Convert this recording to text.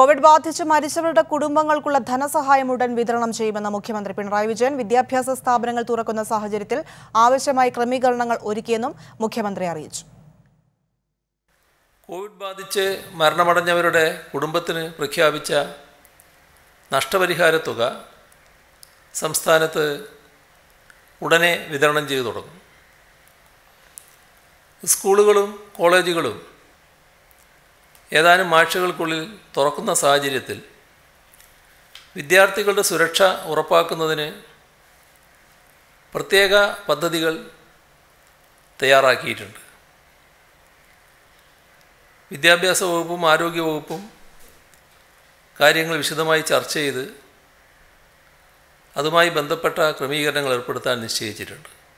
Covid ബാധിച്ച് മരിച്ചവരുടെ കുടുംബങ്ങൾക്കുള്ള ധനസഹായം ഉടൻ വിതരണം ചെയ്യുമെന്ന് മുഖ്യമന്ത്രി പിണറായി വിജയൻ വിദ്യാഭ്യാസ സ്ഥാപനങ്ങൾ തുറക്കുന്ന സാഹചര്യത്തിൽ ആവശ്യമായ ക്രമീകരണങ്ങൾ ഒരുക്കിയെന്നും മുഖ്യമന്ത്രി അറിയിച്ചു കോവിഡ് ബാധിച്ച് മരണമടഞ്ഞവരുടെ കുടുംബത്തിന് പ്രഖ്യാപിച്ച നഷ്ടപരിഹാര തുക സംസ്ഥാനത്ത് ഉടനെ വിതരണം ചെയ്തു തുടങ്ങും സ്കൂളുകളും കോളേജുകളും ഏതാനും ആഴ്ചകൾക്കുള്ളിൽ തുറക്കുന്ന സാഹചര്യത്തിൽ വിദ്യാർത്ഥികളുടെ സുരക്ഷ ഉറപ്പാക്കുന്നതിന് പ്രത്യേക പദ്ധതികൾ തയ്യാറാക്കിയിട്ടുണ്ട് വിദ്യാഭ്യാസ വകുപ്പും ആരോഗ്യ വകുപ്പും കാര്യങ്ങൾ വിശദമായി ചർച്ച ചെയ്ത് അതുമായി ബന്ധപ്പെട്ട ക്രമീകരണങ്ങൾ ഏർപ്പെടുത്താൻ നിശ്ചയിച്ചിട്ടുണ്ട്